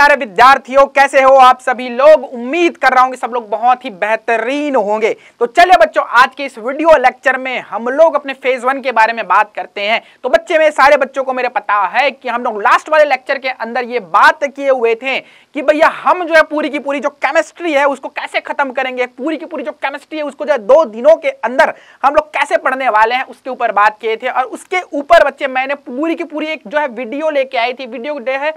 प्यारे विद्यार्थियों कैसे हो आप सभी लोग उम्मीद कर रहा हूँ कि सब लोग बहुत ही बेहतरीन होंगे तो चलिए बच्चों आज के इस वीडियो लेक्चर में हम लोग अपने फेज वन के बारे में बात करते हैं तो बच्चे में सारे बच्चों को मेरे पता है कि हम लोग लास्ट वाले लेक्चर के अंदर ये बात किए हुए थे कि भैया हम जो है पूरी की पूरी जो केमिस्ट्री है उसको कैसे खत्म करेंगे पूरी की पूरी जो केमिस्ट्री है उसको जो है दो दिनों के अंदर हम लोग कैसे पढ़ने वाले हैं उसके ऊपर बात किए थे और उसके ऊपर बच्चे मैंने पूरी की पूरी एक जो है वीडियो लेके आई थी वीडियो जो है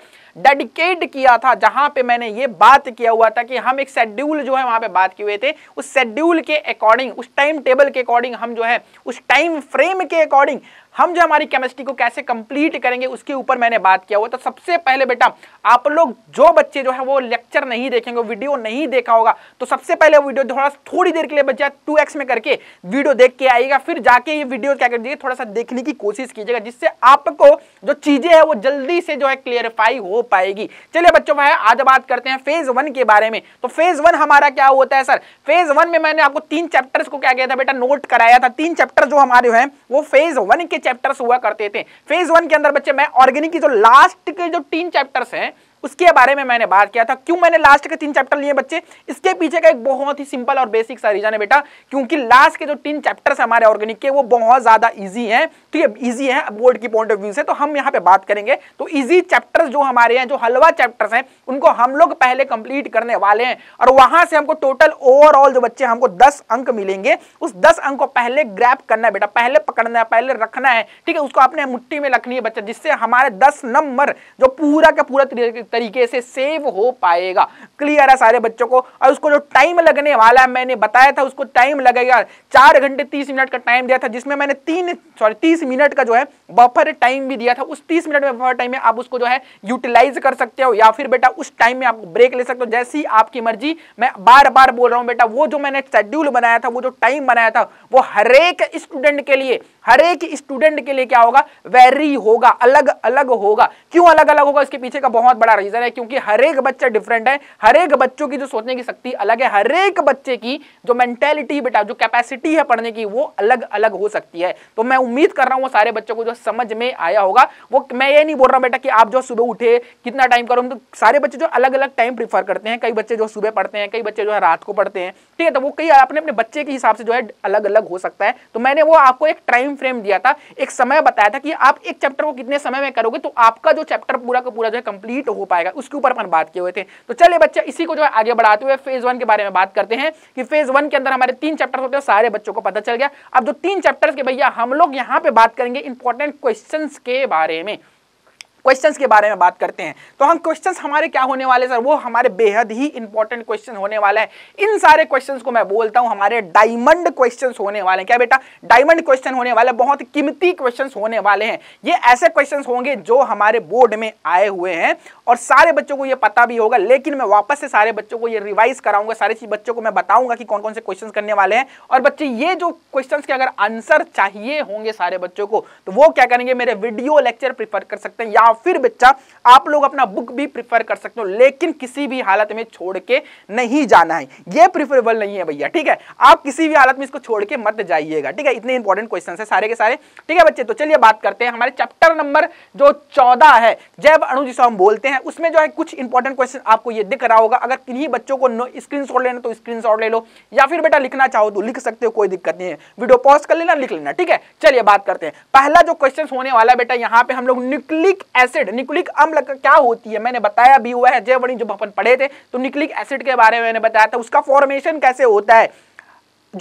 डेडिकेट किया था जहां पे मैंने ये बात किया हुआ था कि हम एक शेड्यूल जो है वहां पे बात किए हुए थे उस शेड्यूल के अकॉर्डिंग उस टाइम टेबल के अकॉर्डिंग हम जो है उस टाइम फ्रेम के अकॉर्डिंग हम जो हमारी केमिस्ट्री को कैसे कंप्लीट करेंगे उसके ऊपर मैंने बात किया हुआ तो सबसे पहले बेटा आप लोग जो बच्चे जो है वो लेक्चर नहीं देखेंगे वीडियो नहीं देखा होगा तो सबसे पहले वीडियो थोड़ा थोड़ी देर के लिए बच्चा टू में करके वीडियो देख के आएगा फिर जाके ये वीडियो क्या कर दीजिए थोड़ा सा देखने की कोशिश कीजिएगा जिससे आपको जो चीजें हैं वो जल्दी से जो है क्लियरिफाई हो पाएगी चलिए बच्चों भाई आज बात करते हैं फेज वन के बारे में तो फेज वन हमारा क्या होता है सर फेज वन में मैंने आपको तीन चैप्टर्स को क्या किया था बेटा नोट कराया था तीन चैप्टर जो हमारे हैं वो फेज वन के चैप्टर्स हुआ करते थे फेज वन के अंदर बच्चे मैं ऑर्गेनिक की जो लास्ट के जो तीन चैप्टर्स हैं उसके बारे में मैंने बात किया था क्यों मैंने लास्ट के तीन चैप्टर लिए बच्चे इसके पीछे का एक बहुत ही सिंपल और बेसिक सा रीजन है बेटा क्योंकि लास्ट के जो तीन चैप्टर्स हमारे ऑर्गेनिक के वो बहुत ज्यादा ईजी है तो ये ईजी है बोर्ड की पॉइंट ऑफ व्यू से तो हम यहाँ पे बात करेंगे तो ईजी चैप्टर्स जो हमारे हैं जो हलवा चैप्टर्स हैं उनको हम लोग पहले कंप्लीट करने वाले हैं और वहां से हमको टोटल ओवरऑल जो बच्चे हमको दस अंक मिलेंगे उस दस अंक को पहले ग्रैप करना है बेटा पहले पकड़ना है पहले रखना है ठीक है उसको अपने मुट्ठी में रखनी है बच्चा जिससे हमारे दस नंबर जो पूरा का पूरा तरीके से सेव हो पाएगा क्लियर है सारे बच्चों को और उसको जो टाइम लगने वाला है मैंने बताया था उसको टाइम लगेगा चार घंटे तीस मिनट का टाइम दिया था जिसमें मैंने तीन सॉरी तीस मिनट का जो है बफर टाइम भी दिया था उस तीस मिनट में बफर टाइम में आप उसको जो है यूटिलाइज कर सकते हो या फिर बेटा उस टाइम में आप ब्रेक ले सकते हो जैसी आपकी मर्जी मैं बार बार बोल रहा हूँ बेटा वो जो मैंने शेड्यूल बनाया था वो जो टाइम बनाया था वो हरेक स्टूडेंट के लिए हरेक स्टूडेंट के लिए क्या होगा वेरी होगा अलग अलग होगा क्यों अलग अलग होगा इसके पीछे का बहुत बड़ा रीजन है क्योंकि हरेक बच्चा डिफरेंट है हरेक बच्चों की जो सोचने की शक्ति अलग है हरेक बच्चे की जो मेंटेलिटी बेटा जो कैपेसिटी है पढ़ने की वो अलग अलग हो सकती है तो मैं उम्मीद कर रहा हूँ वो सारे बच्चों को जो समझ में आया होगा वो मैं ये नहीं बोल रहा बेटा कि आप जो सुबह उठे कितना टाइम करो तो सारे बच्चे जो अलग अलग टाइम प्रीफर करते हैं कई बच्चे जो सुबह पढ़ते हैं कई बच्चे जो है रात को पढ़ते हैं ठीक है तो वो कई अपने अपने बच्चे के हिसाब से जो है अलग अलग हो सकता है तो मैंने वो आपको एक टाइम फ्रेम दिया था एक समय बताया था कि आप एक चैप्टर को कितने समय में करोगे तो आपका जो चैप्टर पूरा का पूरा जो है कंप्लीट हो पाएगा उसके ऊपर अपन बात किए हुए थे तो चले बच्चे इसी को जो है आगे बढ़ाते हुए फेज वन के बारे में बात करते हैं कि फेज वन के अंदर हमारे तीन चैप्टर होते हैं सारे बच्चों को पता चल गया अब जो तीन चैप्टर के भैया हम लोग यहाँ पे बात करेंगे इंपॉर्टेंट इंपॉर्टेंट क्वेश्चंस के बारे में क्वेश्चंस के बारे में बात करते हैं तो हम क्वेश्चंस हमारे क्या होने वाले सर वो हमारे बेहद ही इंपॉर्टेंट क्वेश्चन होने वाले हैं इन सारे क्वेश्चंस को मैं बोलता हूं हमारे डायमंड क्वेश्चंस होने वाले हैं क्या बेटा डायमंड क्वेश्चन होने वाले बहुत कीमती क्वेश्चंस होने वाले हैं ये ऐसे क्वेश्चन होंगे जो हमारे बोर्ड में आए हुए हैं और सारे बच्चों को ये पता भी होगा लेकिन मैं वापस से सारे बच्चों को ये रिवाइज कराऊंगा सारे चीज बच्चों को मैं बताऊंगा कि कौन कौन से क्वेश्चन करने वाले हैं और बच्चे ये जो क्वेश्चन के अगर आंसर चाहिए होंगे सारे बच्चों को तो वो क्या करेंगे मेरे वीडियो लेक्चर प्रीफर कर सकते हैं या हूं फिर बच्चा आप लोग अपना बुक भी प्रिफर कर सकते हो लेकिन किसी भी हालत में छोड़ के नहीं जाना है ये प्रिफरेबल नहीं है भैया ठीक है आप किसी भी हालत में इसको छोड़ के मत जाइएगा ठीक है इतने इंपॉर्टेंट क्वेश्चन है सारे के सारे ठीक है बच्चे तो चलिए बात करते हैं हमारे चैप्टर नंबर जो चौदह है जैव अणु जिसको हम बोलते हैं उसमें जो है कुछ इंपॉर्टेंट क्वेश्चन आपको ये दिख रहा होगा अगर किन्हीं बच्चों को स्क्रीन लेना तो स्क्रीन ले लो या फिर बेटा लिखना चाहो तो लिख सकते हो कोई दिक्कत नहीं है वीडियो पॉज कर लेना लिख लेना ठीक है चलिए बात करते हैं पहला जो क्वेश्चन होने वाला बेटा यहाँ पे हम लोग न्यूक्लिक एसिड निकुलिक अम्ल क्या होती है मैंने बताया भी हुआ है जय वणी जब अपन पढ़े थे तो निकुलिक एसिड के बारे में मैंने बताया था उसका फॉर्मेशन कैसे होता है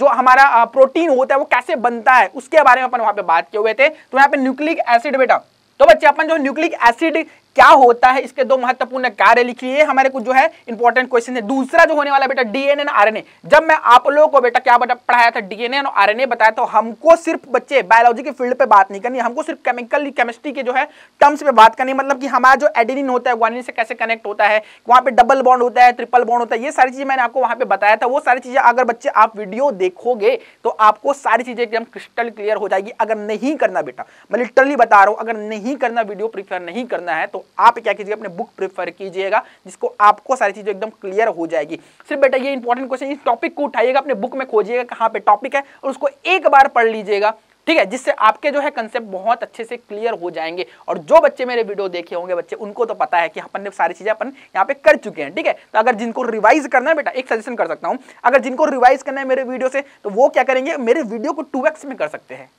जो हमारा प्रोटीन होता है वो कैसे बनता है उसके बारे में अपन वहां पे बात किए हुए थे तो यहाँ पे न्यूक्लिक एसिड बेटा तो बच्चे अपन जो न्यूक्लिक एसिड क्या होता है इसके दो महत्वपूर्ण कार्य लिख हमारे कुछ जो है इंपॉर्टेंट क्वेश्चन है दूसरा जो होने वाला बेटा डीएनए एन जब मैं आप लोगों को बेटा क्या बेटा पढ़ाया था डीएनए और आरएनए बताया तो हमको सिर्फ बच्चे बायोलॉजी के फील्ड पे बात नहीं करनी हमको सिर्फ केमिकल केमिस्ट्री के जो है टर्म्स पे बात करनी मतलब कि हमारा जो एडिनिन होता है ग्वानिन से कैसे कनेक्ट होता है वहां पर डबल बॉन्ड होता है ट्रिपल बॉन्ड होता है ये सारी चीजें मैंने आपको वहां पर बताया था वो सारी चीजें अगर बच्चे आप वीडियो देखोगे तो आपको सारी चीजें एकदम क्रिस्टल क्लियर हो जाएगी अगर नहीं करना बेटा मैं लिटरली बता रहा हूँ अगर नहीं करना वीडियो प्रीफर नहीं करना है तो आप क्या कीजिएगा अपने बुक प्रेफर कीजिएगा जिसको आपको सारी चीज़ें एकदम क्लियर हो जाएगी सिर्फ बेटा ये इंपॉर्टेंट क्वेश्चन इस टॉपिक को उठाइएगा अपने बुक में खोजिएगा कहाँ पे टॉपिक है और उसको एक बार पढ़ लीजिएगा ठीक है जिससे आपके जो है कंसेप्ट बहुत अच्छे से क्लियर हो जाएंगे और जो बच्चे मेरे वीडियो देखे होंगे बच्चे उनको तो पता है कि अपन ने सारी चीज़ें अपन यहाँ पे कर चुके हैं ठीक है तो अगर जिनको रिवाइज करना है बेटा एक सजेशन कर सकता हूं अगर जिनको रिवाइज करना है मेरे वीडियो से तो वो क्या करेंगे मेरे वीडियो को टू में कर सकते हैं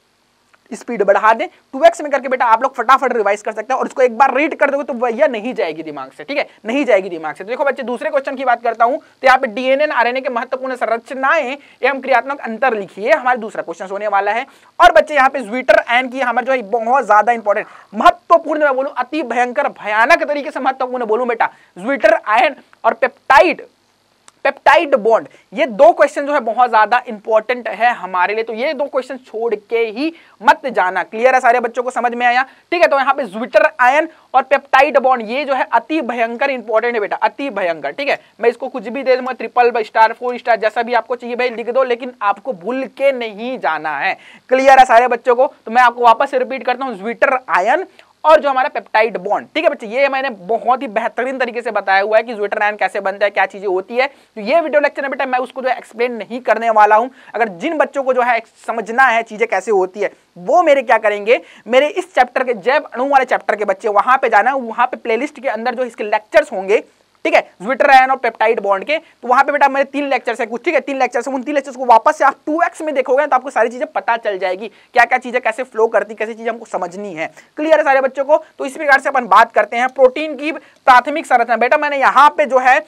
स्पीड बढ़ा दें टू एक्स में करके बेटा आप लोग फटाफट रिवाइज कर सकते हैं और इसको एक बार रीड कर दोगे तो भैया नहीं जाएगी दिमाग से ठीक है नहीं जाएगी दिमाग से तो देखो बच्चे दूसरे क्वेश्चन की बात करता हूं तो यहाँ पे डीएनए आरएनए के महत्वपूर्ण संरचनाएं एवं क्रियात्मक अंतर लिखिए हमारे दूसरा क्वेश्चन होने वाला है और बच्चे यहाँ पे ज्विटर एन की हमारे जो है बहुत ज्यादा इंपॉर्टेंट महत्वपूर्ण मैं बोलूँ अति भयंकर भयानक तरीके से महत्वपूर्ण बोलूँ बेटा ज्विटर आयन और पेप्टाइड पेप्टाइड बॉन्ड ये दो क्वेश्चन जो है बहुत ज्यादा इंपॉर्टेंट है हमारे लिए तो ये दो क्वेश्चन छोड़ के ही मत जाना क्लियर है सारे बच्चों को समझ में आया ठीक है तो यहाँ पे जुविटर आयन और पेप्टाइड बॉन्ड ये जो है अति भयंकर इंपॉर्टेंट है बेटा अति भयंकर ठीक है मैं इसको कुछ भी दे दूंगा ट्रिपल स्टार फोर स्टार जैसा भी आपको चाहिए भाई लिख दो लेकिन आपको भूल के नहीं जाना है क्लियर है सारे बच्चों को तो मैं आपको वापस रिपीट करता हूँ ज्विटर आयन और जो हमारा पेप्टाइड बॉन्ड ठीक है बच्चे ये मैंने बहुत ही बेहतरीन तरीके से बताया हुआ है कि जुएटर आयन कैसे बनता है क्या चीजें होती है तो ये वीडियो लेक्चर में बेटा मैं उसको जो एक्सप्लेन नहीं करने वाला हूं अगर जिन बच्चों को जो है समझना है चीजें कैसे होती है वो मेरे क्या करेंगे मेरे इस चैप्टर के जैव अणु वाले चैप्टर के बच्चे वहां पे जाना वहां पे प्लेलिस्ट के अंदर जो इसके लेक्चर्स होंगे ठीक है ज्विटर आयन और पेप्टाइड बॉन्ड के तो वहां पे बेटा मेरे तीन लेक्चर्स है कुछ ठीक है तीन लेक्चर्स उन तीन लेक्चर्स को वापस से आप टू में देखोगे तो आपको सारी चीजें पता चल जाएगी क्या क्या चीजें कैसे फ्लो करती कैसे चीज हमको समझनी है क्लियर है सारे बच्चों को तो इस प्रकार से अपन बात करते हैं प्रोटीन की प्राथमिक संरचना बेटा मैंने यहाँ पे जो है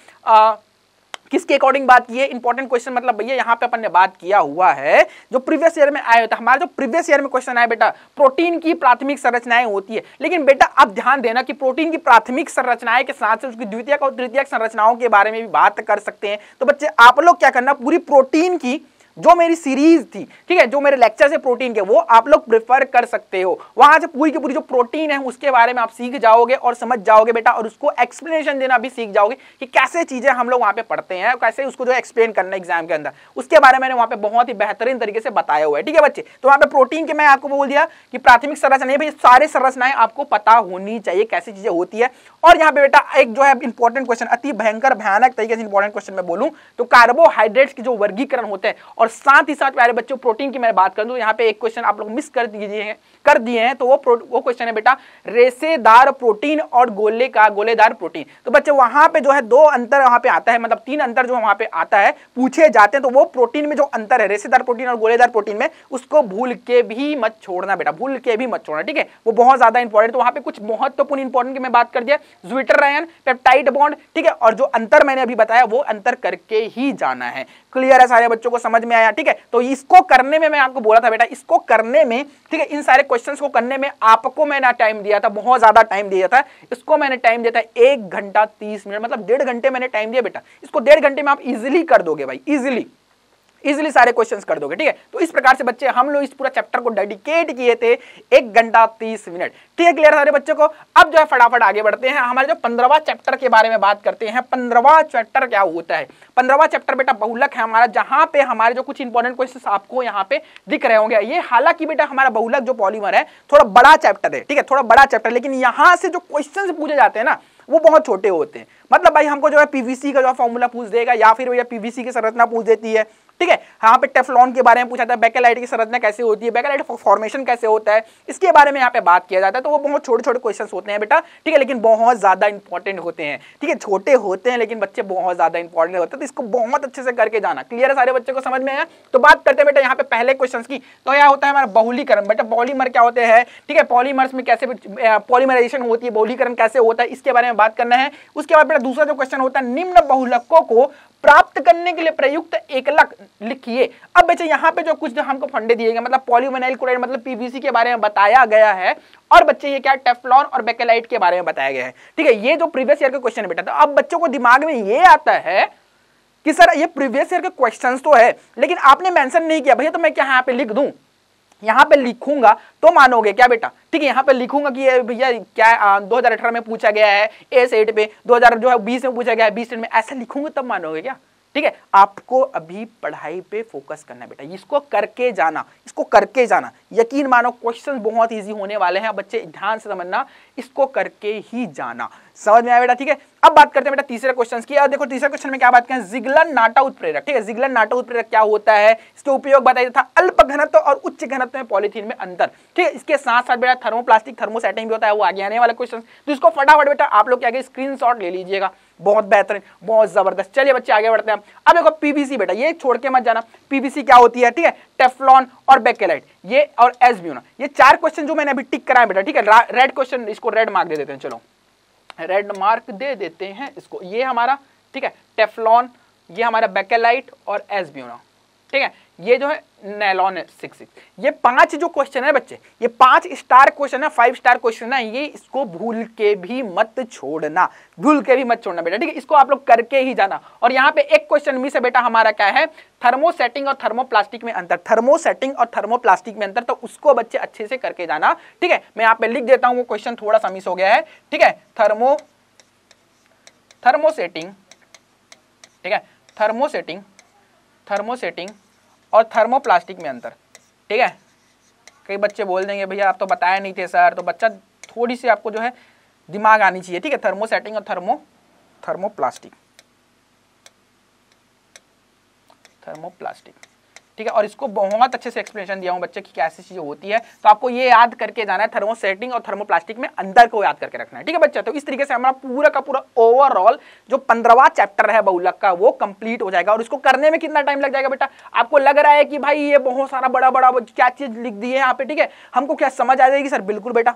किसके अकॉर्डिंग बात की है इंपॉर्टेंट क्वेश्चन मतलब भैया यहाँ पे अपन ने बात किया हुआ है जो प्रीवियस ईयर में आया होता है हमारे जो प्रीवियस ईयर में क्वेश्चन आया बेटा प्रोटीन की प्राथमिक संरचनाएं होती है लेकिन बेटा अब ध्यान देना कि प्रोटीन की प्राथमिक संरचनाएं के साथ साथ उसकी द्वितीय और तृतीय संरचनाओं के बारे में भी बात कर सकते हैं तो बच्चे आप लोग क्या करना पूरी प्रोटीन की जो मेरी सीरीज थी ठीक है जो मेरे लेक्चर से प्रोटीन के वो आप लोग प्रिफर कर सकते हो वहां से पूरी की पूरी जो प्रोटीन है उसके बारे में आप सीख जाओगे और समझ जाओगे बेटा और उसको एक्सप्लेनेशन देना भी सीख जाओगे कि कैसे चीजें हम लोग वहां पे पढ़ते हैं कैसे उसको जो एक्सप्लेन करना एग्जाम के अंदर उसके बारे में वहां पर बहुत ही बेहतरीन तरीके से बताया हुआ है ठीक है बच्चे तो वहां पर प्रोटीन के मैं आपको बोल दिया कि प्राथमिक संरचना भाई सारे संरचनाएं आपको पता होनी चाहिए कैसी चीजें होती है और यहाँ पे बेटा एक जो है इंपॉर्टेंट क्वेश्चन अति भयंकर भयानक तरीके से इंपॉर्टेंट क्वेश्चन में बोलूँ तो कार्बोहाइड्रेट्स की जो वर्गीकरण होते हैं और और साथ ही साथ प्यारे बच्चों प्रोटीन की मैं बात कर दूं यहाँ पे एक क्वेश्चन आप लोग मिस कर दीजिए कर दिए हैं तो वो वो क्वेश्चन है बेटा रेसेदार प्रोटीन और गोले का गोलेदार प्रोटीन तो बच्चे वहां पे जो है दो अंतर वहां पे आता है मतलब तीन अंतर जो वहां पे आता है पूछे जाते हैं तो वो प्रोटीन में जो अंतर है रेसेदार प्रोटीन और गोलेदार प्रोटीन में उसको भूल के भी मत छोड़ना बेटा भूल के भी मत छोड़ना ठीक है वो बहुत ज्यादा इंपॉर्टेंट तो वहां पर कुछ महत्वपूर्ण इंपॉर्टेंट की मैं बात कर दिया ज्विटर रायन पेप्टाइड बॉन्ड ठीक है और जो अंतर मैंने अभी बताया वो अंतर करके ही जाना है क्लियर है सारे बच्चों को समझ में आया ठीक है तो इसको करने में मैं आपको बोला था बेटा इसको करने में ठीक है इन सारे क्वेश्चन को करने में आपको मैंने टाइम दिया था बहुत ज्यादा टाइम दिया था इसको मैंने टाइम दिया था एक घंटा तीस मिनट मतलब डेढ़ घंटे मैंने टाइम दिया बेटा इसको डेढ़ घंटे में आप इजिली कर दोगे भाई इजिली इजिली सारे क्वेश्चंस कर दोगे ठीक है तो इस प्रकार से बच्चे हम लोग इस पूरा चैप्टर को डेडिकेट किए थे एक घंटा तीस मिनट ठीक है क्लियर सारे बच्चों को अब जो है फटाफट आगे बढ़ते हैं हमारे जो पंद्रवा चैप्टर के बारे में बात करते हैं पंद्रवा चैप्टर क्या होता है पंद्रवा चैप्टर बेटा बहुलक है हमारा जहां पे हमारे जो कुछ इंपॉर्टेंट क्वेश्चन आपको यहाँ पे दिख रहे होंगे ये हालांकि बेटा हमारा बहुलक जो पॉलीमर है थोड़ा बड़ा चैप्टर है ठीक है थोड़ा बड़ा चैप्टर लेकिन यहाँ से जो क्वेश्चन पूछे जाते हैं ना वो बहुत छोटे होते हैं मतलब भाई हमको जो है पीवीसी का जो फॉर्मूला पूछ देगा या फिर भैया पीवीसी की संरचना पूछ देती है ठीक है यहाँ पे टेफलॉन के बारे में पूछा था बैकेलाइट की संरचना कैसे होती है बैकेलाइट फॉर्मेशन कैसे होता है इसके बारे में यहाँ पे बात किया जाता है तो वो बहुत छोटे छोटे क्वेश्चन होते हैं बेटा ठीक है लेकिन बहुत ज़्यादा इंपॉर्टेंट होते हैं ठीक है छोटे होते हैं लेकिन बच्चे बहुत ज़्यादा इंपॉर्टेंट होते हैं तो इसको बहुत अच्छे से करके जाना क्लियर है सारे बच्चे को समझ में आया तो बात करते हैं बेटा यहाँ पे पहले क्वेश्चन की तो यहाँ होता है हमारा बहुलीकरण बेटा पॉलीमर क्या होते हैं ठीक है पॉलीमर्स में कैसे पॉलीमराइजेशन होती है बहुलीकरण कैसे होता है इसके बारे में बात करना है उसके बाद बेटा दूसरा जो क्वेश्चन होता है निम्न बहुलकों को प्राप्त करने के लिए प्रयुक्त एकलक लिखिए अब बच्चे यहाँ पे जो कुछ जो हमको फंडे दिए गए मतलब पॉलीवनाइल क्लोराइड मतलब पीवीसी के बारे में बताया गया है और बच्चे ये क्या टेफ्लॉन और बेकेलाइट के बारे में बताया गया है ठीक है ये जो प्रीवियस ईयर का क्वेश्चन बेटा था तो अब बच्चों को दिमाग में ये आता है कि सर ये प्रीवियस ईयर के क्वेश्चन तो है लेकिन आपने मेंशन नहीं किया भैया तो मैं क्या यहाँ पे लिख दूँ यहाँ पे लिखूंगा तो मानोगे क्या बेटा ठीक है यहाँ पे लिखूंगा कि ये भैया क्या दो हजार अठारह में पूछा गया है ए सेट पे दो हजार जो है बीस में पूछा गया है बीस में ऐसा लिखूंगा तब मानोगे क्या ठीक है आपको अभी पढ़ाई पे फोकस करना है बेटा इसको करके जाना इसको करके जाना यकीन मानो क्वेश्चन बहुत ईजी होने वाले हैं बच्चे ध्यान से समझना इसको करके ही जाना समझ में आया बेटा ठीक है अब बात करते हैं बेटा तीसरे क्वेश्चन की देखो तीसरे क्वेश्चन में क्या बात करें जिगलन नाटा उत्प्रेरक ठीक है जिगलन नाटा उत्प्रेरक क्या होता है इसके उपयोग बताया था अल्प घनत्व और उच्च घनत्व में पॉलीथीन में अंतर ठीक है इसके साथ साथ बेटा थर्मोप्लास्टिक थर्मोसेटिंग भी होता है वो आगे आने वाला क्वेश्चन तो इसको फटाफट बेटा आप लोग क्या स्क्रीन शॉट ले लीजिएगा बहुत बेहतरीन बहुत जबरदस्त चलिए बच्चे आगे बढ़ते हैं अब देखो पीबीसी बेटा ये छोड़ के मत जाना पीबीसी क्या होती है ठीक है टेफ्लॉन और बेकेलाइट ये और एसब्यूना ये चार क्वेश्चन जो मैंने अभी टिक कराया बेटा ठीक है रेड क्वेश्चन इसको रेड मार्क दे देते हैं चलो रेड मार्क दे देते हैं इसको ये हमारा ठीक है टेफलॉन ये हमारा बेकेलाइट और एसबियोना ठीक है ये जो है नैलॉन सिक्स सिक्स ये पांच जो क्वेश्चन है बच्चे ये पांच स्टार क्वेश्चन है फाइव स्टार क्वेश्चन है ये इसको भूल के भी मत छोड़ना भूल के भी मत छोड़ना बेटा ठीक है इसको आप लोग करके ही जाना और यहाँ पे एक क्वेश्चन मिस है बेटा हमारा क्या है थर्मोसेटिंग और थर्मोप्लास्टिक में अंतर थर्मोसेटिंग और थर्मोप्लास्टिक में अंतर तो उसको बच्चे अच्छे से करके जाना ठीक है मैं यहाँ पे लिख देता हूँ वो क्वेश्चन थोड़ा सा मिस हो गया है ठीक है थर्मो थर्मोसेटिंग ठीक है थर्मोसेटिंग थर्मोसेटिंग और थर्मोप्लास्टिक में अंतर ठीक है कई बच्चे बोल देंगे भैया आप तो बताया नहीं थे सर तो बच्चा थोड़ी सी आपको जो है दिमाग आनी चाहिए ठीक है थर्मोसेटिंग और थर्मो थर्मोप्लास्टिक थर्मोप्लास्टिक ठीक है और इसको बहुत अच्छे से एक्सप्लेनेशन दिया हूँ बच्चे की कैसी चीज़ होती है तो आपको ये याद करके जाना है थर्मोसेटिंग और थर्मोप्लास्टिक में अंदर को याद करके रखना है ठीक है बच्चा तो इस तरीके से हमारा पूरा का पूरा ओवरऑल जो पंद्रवा चैप्टर है बहुलक का वो कंप्लीट हो जाएगा और इसको करने में कितना टाइम लग जाएगा बेटा आपको लग रहा है कि भाई ये बहुत सारा बड़ा बड़ा क्या चीज़ लिख दी है यहाँ पे ठीक है हमको क्या समझ आ जाएगी सर बिल्कुल बेटा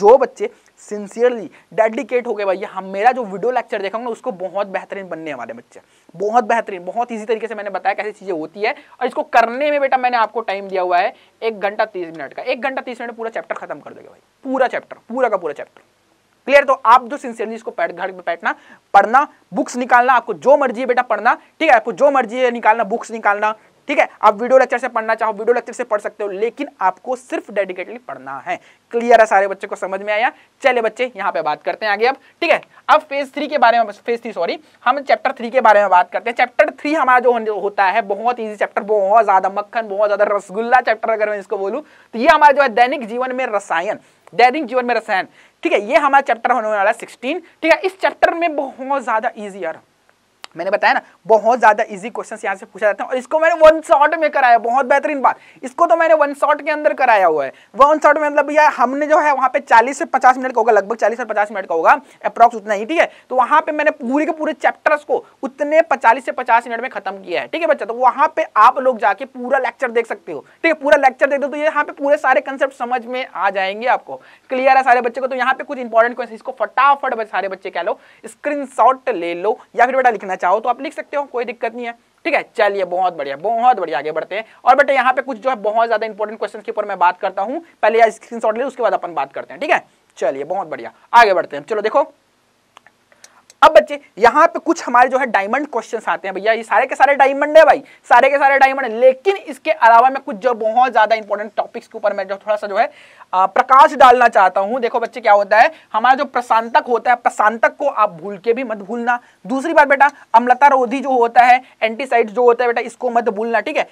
जो बच्चे सिंसियरली डेडिकेट हो गए भाई हम मेरा जो वीडियो लेक्चर देखा ना उसको बहुत बेहतरीन बनने हमारे बच्चे बहुत बेहतरीन बहुत ईजी तरीके से मैंने बताया कैसी चीज़ें होती है और इसको करने में बेटा मैंने आपको टाइम दिया हुआ है एक घंटा तीस मिनट का एक घंटा तीस मिनट पूरा चैप्टर खत्म कर दोगे भाई पूरा चैप्टर पूरा का पूरा चैप्टर क्लियर तो आप जो सिंसियरली इसको पैट घर में बैठना पढ़ना बुक्स निकालना आपको जो मर्जी है बेटा पढ़ना ठीक है आपको जो मर्जी है निकालना बुक्स निकालना ठीक है आप वीडियो लेक्चर से पढ़ना चाहो वीडियो लेक्चर से पढ़ सकते हो लेकिन आपको सिर्फ डेडिकेटली पढ़ना है क्लियर है सारे बच्चे को समझ में आया चले बच्चे यहाँ पे बात करते हैं आगे अब ठीक है अब फेज थ्री के बारे में फेज थ्री सॉरी हम चैप्टर थ्री के बारे में बात करते हैं चैप्टर थ्री हमारा जो होता है बहुत ईजी चैप्टर बहुत ज्यादा मक्खन बहुत ज्यादा रसगुल्ला चैप्टर अगर मैं इसको बोलूँ तो ये हमारा जो है दैनिक जीवन में रसायन दैनिक जीवन में रसायन ठीक है ये हमारा चैप्टर होने वाला है सिक्सटीन ठीक है इस चैप्टर में बहुत ज्यादा ईजी है मैंने बताया ना बहुत ज़्यादा इजी क्वेश्चन यहाँ से पूछा जाता है और इसको मैंने वन शॉट में कराया बहुत बेहतरीन बात इसको तो मैंने वन शॉट के अंदर कराया हुआ है वन शॉट में मतलब भैया हमने जो है वहाँ पे चालीस से पचास मिनट का होगा लगभग चालीस से पचास मिनट का होगा अप्रॉक्स उतना ही ठीक है तो वहाँ पे मैंने पूरे के पूरे चैप्टर्स को उतने पचालीस से पचास मिनट में खत्म किया है ठीक है बच्चा तो वहाँ पे आप लोग जाके पूरा लेक्चर देख सकते हो ठीक है पूरा लेक्चर देख दो तो यहाँ पे पूरे सारे कंसेप्ट समझ में आ जाएंगे आपको क्लियर है सारे बच्चे को तो यहाँ पे कुछ इंपॉर्टेंट क्वेश्चन इसको फटाफट सारे बच्चे कह लो स्क्रीन ले लो या फिर बेटा लिखना चाहो तो आप लिख सकते हो कोई दिक्कत नहीं है ठीक है चलिए बहुत बढ़िया बहुत बढ़िया आगे बढ़ते हैं और बेटे यहाँ पे कुछ जो है बहुत ज्यादा इंपॉर्टेंट क्वेश्चन के ऊपर मैं बात करता हूँ पहले स्क्रीन शॉट ले उसके बाद अपन बात करते हैं ठीक है चलिए बहुत बढ़िया आगे बढ़ते हैं चलो देखो अब बच्चे यहाँ पे कुछ हमारे जो है डायमंड क्वेश्चन आते हैं भैया ये सारे के सारे डायमंड है भाई सारे के सारे डायमंड है लेकिन इसके अलावा मैं कुछ जो बहुत ज्यादा इंपॉर्टेंट टॉपिक्स के ऊपर मैं जो थोड़ा सा जो है प्रकाश डालना चाहता हूँ देखो बच्चे क्या होता है हमारा जो प्रशांतक होता है प्रशांतक को आप भूल के भी मत भूलना दूसरी बात बेटा अमलता रोधी जो होता है एंटीसाइड जो होता है बेटा इसको मत भूलना ठीक है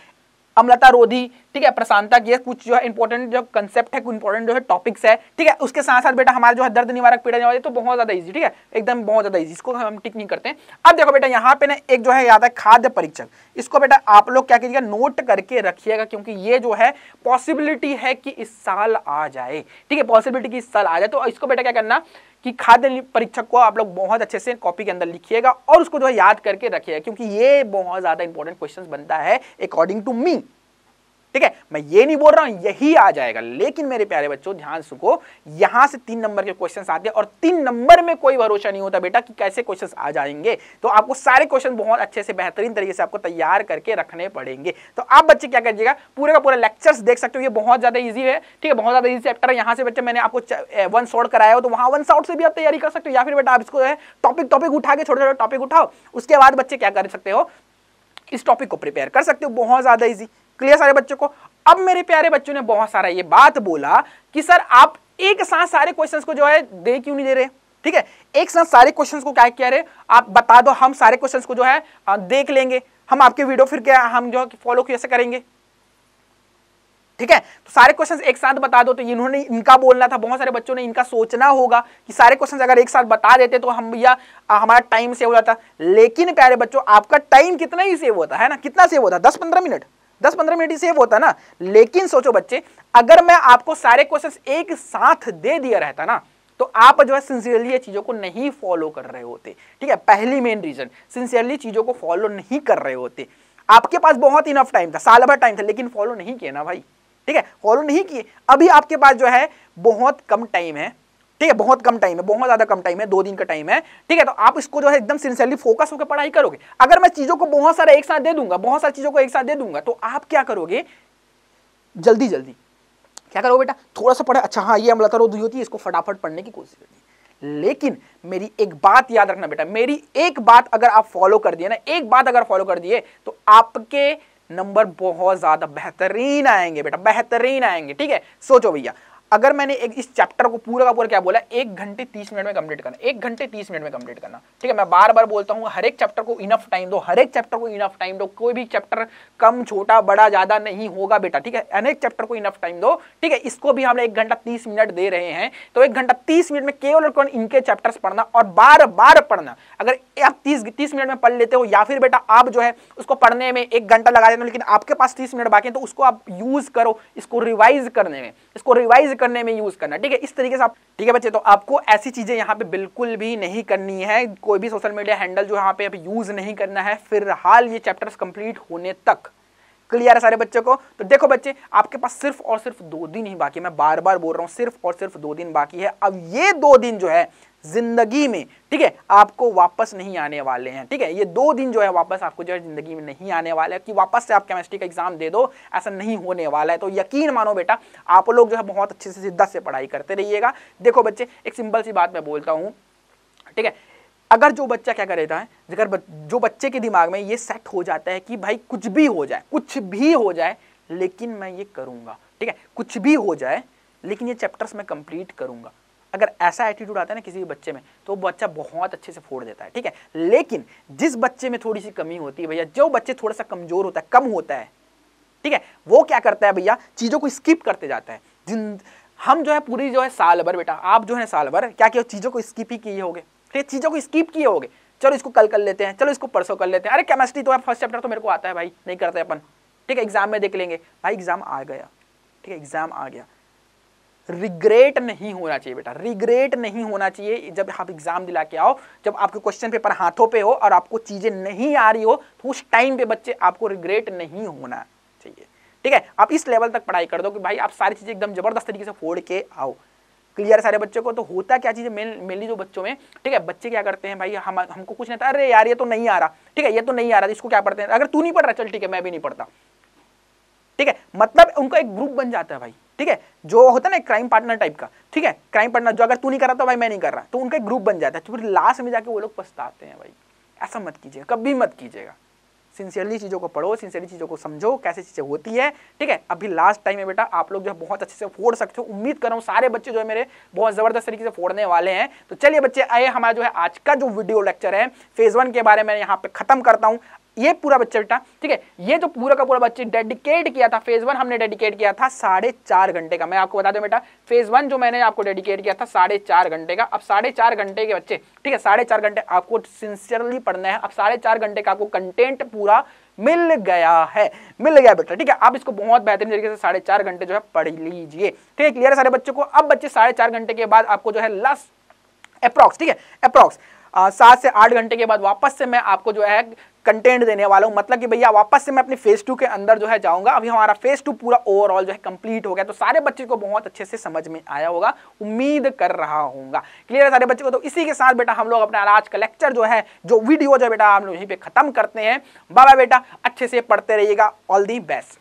अम्लता रोधी ठीक है प्रशांता ये कुछ जो है इंपॉर्टेंट जो कंसेप्ट है इंपॉर्टेंट जो है टॉपिक्स है ठीक है उसके साथ साथ बेटा हमारा जो है दर्द निवारक पीड़ा निवारक तो बहुत ज्यादा इजी ठीक है एकदम बहुत ज्यादा इजी इसको हम टिक नहीं करते हैं अब देखो बेटा यहाँ पे ना एक जो है याद है खाद्य परीक्षक इसको बेटा आप लोग क्या कीजिएगा नोट करके रखिएगा क्योंकि ये जो है पॉसिबिलिटी है कि इस साल आ जाए ठीक है पॉसिबिलिटी की इस साल आ जाए तो इसको बेटा क्या करना कि खाद्य परीक्षक को आप लोग बहुत अच्छे से कॉपी के अंदर लिखिएगा और उसको जो है याद करके रखिएगा क्योंकि ये बहुत ज़्यादा इंपॉर्टेंट क्वेश्चन बनता है अकॉर्डिंग टू मी ठीक है मैं ये नहीं बोल रहा हूं यही आ जाएगा लेकिन मेरे प्यारे बच्चों ध्यान सुखो यहां से तीन नंबर के क्वेश्चन आते हैं और तीन नंबर में कोई भरोसा नहीं होता बेटा कि कैसे क्वेश्चन आ जाएंगे तो आपको सारे क्वेश्चन बहुत अच्छे से बेहतरीन तरीके से आपको तैयार करके रखने पड़ेंगे तो आप बच्चे क्या करिएगा पूरे का पूरा लेक्चर्स देख सकते हो ये बहुत ज्यादा ईजी है ठीक है बहुत ज्यादा ईजी चैप्टर है यहाँ से बच्चे मैंने आपको वन शॉर्ट कराया हो तो वहां वन शॉर्ट से भी आप तैयारी कर सकते हो या फिर बेटा आप इसको टॉपिक टॉपिक उठा के छोटे छोटे टॉपिक उठाओ उसके बाद बच्चे क्या कर सकते हो इस टॉपिक को प्रिपेयर कर सकते हो बहुत ज़्यादा ईजी क्लियर सारे बच्चों को अब मेरे प्यारे बच्चों ने बहुत सारा ये बात बोला कि सर आप एक साथ सारे क्वेश्चंस को जो है दे क्यों नहीं दे रहे ठीक है एक साथ सारे क्वेश्चंस को क्या कह रहे आप बता दो हम सारे क्वेश्चंस को जो है देख लेंगे हम आपके वीडियो फिर क्या हम जो है फॉलो कैसे करेंगे ठीक है तो सारे क्वेश्चंस एक साथ बता दो तो इन्होंने इनका बोलना था बहुत सारे बच्चों ने इनका सोचना होगा कि सारे क्वेश्चंस अगर एक साथ बता देते तो हम भैया हमारा टाइम सेव हो जाता लेकिन प्यारे बच्चों आपका टाइम कितना ही सेव होता है ना कितना सेव होता है दस पंद्रह मिनट दस पंद्रह मिनट ही सेव होता ना लेकिन सोचो बच्चे अगर मैं आपको सारे क्वेश्चन एक साथ दे दिया रहता ना तो आप जो है सिंसियरली चीज़ों को नहीं फॉलो कर रहे होते ठीक है पहली मेन रीजन सिंसियरली चीज़ों को फॉलो नहीं कर रहे होते आपके पास बहुत इनफ टाइम था साल भर टाइम था लेकिन फॉलो नहीं किया ना भाई ठीक है फॉलो नहीं किए अभी आपके पास जो है बहुत कम टाइम है ठीक है बहुत कम टाइम है बहुत ज़्यादा कम टाइम है दो दिन का टाइम है ठीक है तो आप इसको जो है एकदम सिंसियरली फोकस होकर पढ़ाई करोगे अगर मैं चीज़ों को बहुत सारा एक साथ दे दूंगा बहुत सारी चीज़ों को एक साथ दे दूंगा तो आप क्या करोगे जल्दी जल्दी क्या करोगे बेटा थोड़ा सा पढ़ा अच्छा हाँ ये अमलता रोधी होती है इसको फटाफट पढ़ने की कोशिश करनी लेकिन मेरी एक बात याद रखना बेटा मेरी एक बात अगर आप फॉलो कर दिए ना एक बात अगर फॉलो कर दिए तो आपके नंबर बहुत ज्यादा बेहतरीन आएंगे बेटा बेहतरीन आएंगे ठीक है सोचो भैया अगर मैंने एक इस चैप्टर को पूरा का पूरा क्या बोला एक घंटे तीस मिनट में कंप्लीट करना एक घंटे तीस मिनट में कंप्लीट करना ठीक है मैं बार बार बोलता हूँ हर एक चैप्टर को इनफ टाइम दो हर एक चैप्टर को इनफ टाइम दो कोई भी चैप्टर कम छोटा बड़ा ज्यादा नहीं होगा बेटा ठीक है अनेक चैप्टर को इनफ टाइम दो ठीक है इसको भी हम एक घंटा तीस मिनट दे रहे हैं तो एक घंटा तीस मिनट में केवल और केवल इनके चैप्टर पढ़ना और बार बार पढ़ना अगर आप तीस तीस मिनट में पढ़ लेते हो या फिर बेटा आप जो है उसको पढ़ने में एक घंटा लगा देते हो लेकिन आपके पास तीस मिनट बाकी है तो उसको आप यूज करो इसको रिवाइज करने में इसको रिवाइज करने में यूज करना ठीक है इस तरीके से आप ठीक है बच्चे तो आपको ऐसी चीजें यहाँ पे बिल्कुल भी नहीं करनी है कोई भी सोशल मीडिया हैंडल जो यहाँ पे आप यूज नहीं करना है फिलहाल ये चैप्टर कंप्लीट होने तक क्लियर है सारे बच्चों को तो देखो बच्चे आपके पास सिर्फ और सिर्फ दो दिन ही बाकी मैं बार बार बोल रहा हूँ सिर्फ और सिर्फ दो दिन बाकी है अब ये दो दिन जो है जिंदगी में ठीक है आपको वापस नहीं आने वाले हैं ठीक है ये दो दिन जो है वापस आपको जो है जिंदगी में नहीं आने वाला है कि वापस से आप केमिस्ट्री का एग्जाम दे दो ऐसा नहीं होने वाला है तो यकीन मानो बेटा आप लोग जो है बहुत अच्छे से सिद्धत से पढ़ाई करते रहिएगा देखो बच्चे एक सिंपल सी बात मैं बोलता हूँ ठीक है अगर जो बच्चा क्या करता है अगर जो बच्चे के दिमाग में ये सेट हो जाता है कि भाई कुछ भी हो जाए कुछ भी हो जाए लेकिन मैं ये करूँगा ठीक है कुछ भी हो जाए लेकिन ये चैप्टर्स मैं कंप्लीट करूँगा अगर ऐसा एटीट्यूड आता है ना किसी भी बच्चे में तो बच्चा बहुत अच्छे से फोड़ देता है ठीक है लेकिन जिस बच्चे में थोड़ी सी कमी होती है भैया जो बच्चे थोड़ा सा कमजोर होता है कम होता है ठीक है वो क्या करता है भैया चीज़ों को स्किप करते जाता है जिन हम जो है पूरी जो है साल भर बेटा आप जो है साल भर क्या क्या चीज़ों को स्किप ही किए होगे ठीक चीज़ों को स्किप किए होगे चलो इसको कल कर लेते हैं चलो इसको परसों कर लेते हैं अरे केमिस्ट्री तो फर्स्ट चैप्टर तो मेरे को आता है भाई नहीं करते अपन ठीक है एग्जाम में देख लेंगे भाई एग्जाम आ गया ठीक है एग्जाम आ गया रिग्रेट नहीं होना चाहिए बेटा रिग्रेट नहीं होना चाहिए जब आप एग्जाम दिला के आओ जब आपके क्वेश्चन पेपर हाथों पे हो और आपको चीज़ें नहीं आ रही हो तो उस टाइम पे बच्चे आपको रिग्रेट नहीं होना चाहिए ठीक है आप इस लेवल तक पढ़ाई कर दो कि भाई आप सारी चीज़ें एकदम ज़बरदस्त तरीके से फोड़ के आओ क्लियर सारे बच्चों को तो होता क्या चीज़ मेन मेनली जो बच्चों में ठीक है बच्चे क्या करते हैं भाई हम हमको कुछ नहीं था अरे यार ये तो नहीं आ रहा ठीक है ये तो नहीं आ रहा तो इसको क्या पढ़ते हैं अगर तू नहीं पढ़ रहा चल ठीक है मैं भी नहीं पढ़ता ठीक है मतलब उनका एक ग्रुप बन जाता है भाई ठीक है जो होता है ना क्राइम पार्टनर टाइप का ठीक है क्राइम पार्टनर जो अगर तू नहीं कर रहा तो भाई मैं नहीं कर रहा तो उनका ग्रुप बन जाता है तो फिर लास्ट में जाके वो लोग पछताते हैं भाई ऐसा मत कीजिएगा कभी मत कीजिएगा सिंसियरली चीज़ों को पढ़ो सिंसियरली चीज़ों को समझो कैसे चीज़ें होती है ठीक है अभी लास्ट टाइम है बेटा आप लोग जो है बहुत अच्छे से फोड़ सकते हो उम्मीद कर रहा हूँ सारे बच्चे जो है मेरे बहुत ज़बरदस्त तरीके से फोड़ने वाले हैं तो चलिए बच्चे आए हमारा जो है आज का जो वीडियो लेक्चर है फेज़ वन के बारे में यहाँ पे खत्म करता हूँ ये पूरा बच्चा बेटा ठीक है ये जो तो पूरा का पूरा बच्चे डेडिकेट किया था फेज वन हमने डेडिकेट किया था साढ़े चार घंटे का मैं आपको बता दूं बेटा फेज वन जो मैंने आपको डेडिकेट किया था साढ़े चार घंटे का अब साढ़े चार घंटे के बच्चे ठीक है साढ़े चार घंटे आपको सिंसियरली पढ़ना है अब साढ़े चार घंटे का आपको कंटेंट पूरा मिल गया है मिल गया बेटा ठीक है आप इसको बहुत बेहतरीन तरीके से साढ़े चार घंटे जो है पढ़ लीजिए ठीक है क्लियर है सारे बच्चों को अब बच्चे साढ़े चार घंटे के बाद आपको जो है लास्ट अप्रॉक्स ठीक है अप्रॉक्स सात से आठ घंटे के बाद वापस से मैं आपको जो है कंटेंट देने वाला हूँ मतलब कि भैया वापस से मैं अपने फेज टू के अंदर जो है जाऊँगा अभी हमारा फेज टू पूरा ओवरऑल जो है कंप्लीट हो गया तो सारे बच्चे को बहुत अच्छे से समझ में आया होगा उम्मीद कर रहा हूँ क्लियर है सारे बच्चे को तो इसी के साथ बेटा हम लोग अपना आज का लेक्चर जो है जो वीडियो जो बेटा हम लोग यहीं पर खत्म करते हैं बाबा बेटा अच्छे से पढ़ते रहिएगा ऑल दी बेस्ट